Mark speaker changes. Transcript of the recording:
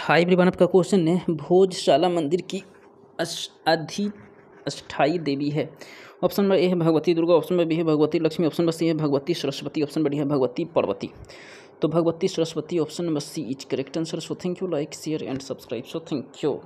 Speaker 1: high ब्रिवान आपका question है भोजशाला मंदिर की अधि अष्टाई देवी है ऑप्शन नंबर ए है Bhagwati Durga option number B है Bhagwati Lakshmi option number C है Bhagwati Saraswati option number D है भगवती पर्वती तो Bhagwati Saraswati option number C is correct answer so thank you like share and subscribe so thank you